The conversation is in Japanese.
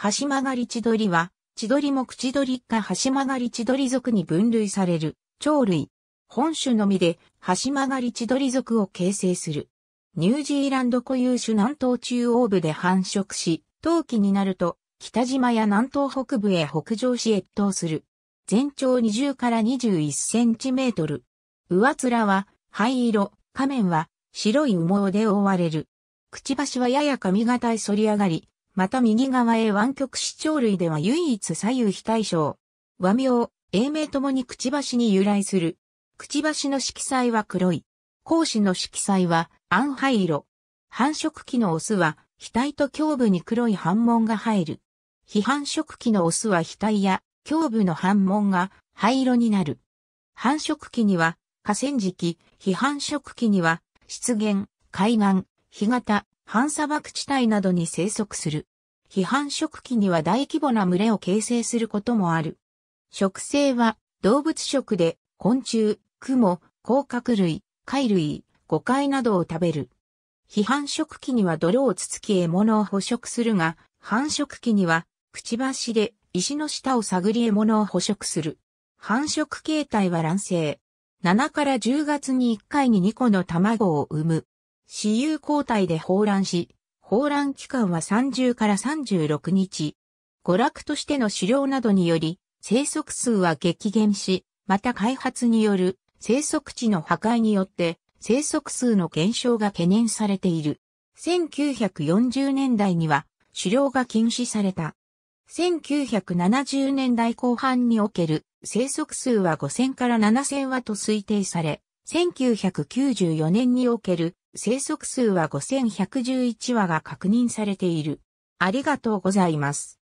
橋曲がり千鳥は、千鳥も口鳥か橋曲がり千鳥族に分類される、鳥類。本種のみで、橋曲がり千鳥族を形成する。ニュージーランド固有種南東中央部で繁殖し、冬季になると、北島や南東北部へ北上し越冬する。全長20から21センチメートル。上面は灰色、下面は白い羽毛で覆われる。くちばしはやや髪型へ反り上がり、また右側へ湾曲視聴類では唯一左右非対称。和名、英名ともにくちばしに由来する。くちばしの色彩は黒い。講師の色彩は暗灰色。繁殖期のオスは、額と胸部に黒い反紋が入る。非繁殖期のオスは額や胸部の反紋が灰色になる。繁殖期には、河川敷、非繁殖期には、湿原、海岸、干潟、反砂漠地帯などに生息する。非繁殖期には大規模な群れを形成することもある。食性は動物食で昆虫、蜘蛛、甲殻類、貝類、誤解などを食べる。非繁殖期には泥をつつき獲物を捕食するが、繁殖期にはくちばしで石の下を探り獲物を捕食する。繁殖形態は卵生。7から10月に1回に2個の卵を産む。私有交代で放卵し、放卵期間は30から36日。娯楽としての狩猟などにより、生息数は激減し、また開発による生息地の破壊によって生息数の減少が懸念されている。1940年代には狩猟が禁止された。1970年代後半における生息数は5000から7000羽と推定され、1994年における生息数は5111羽が確認されている。ありがとうございます。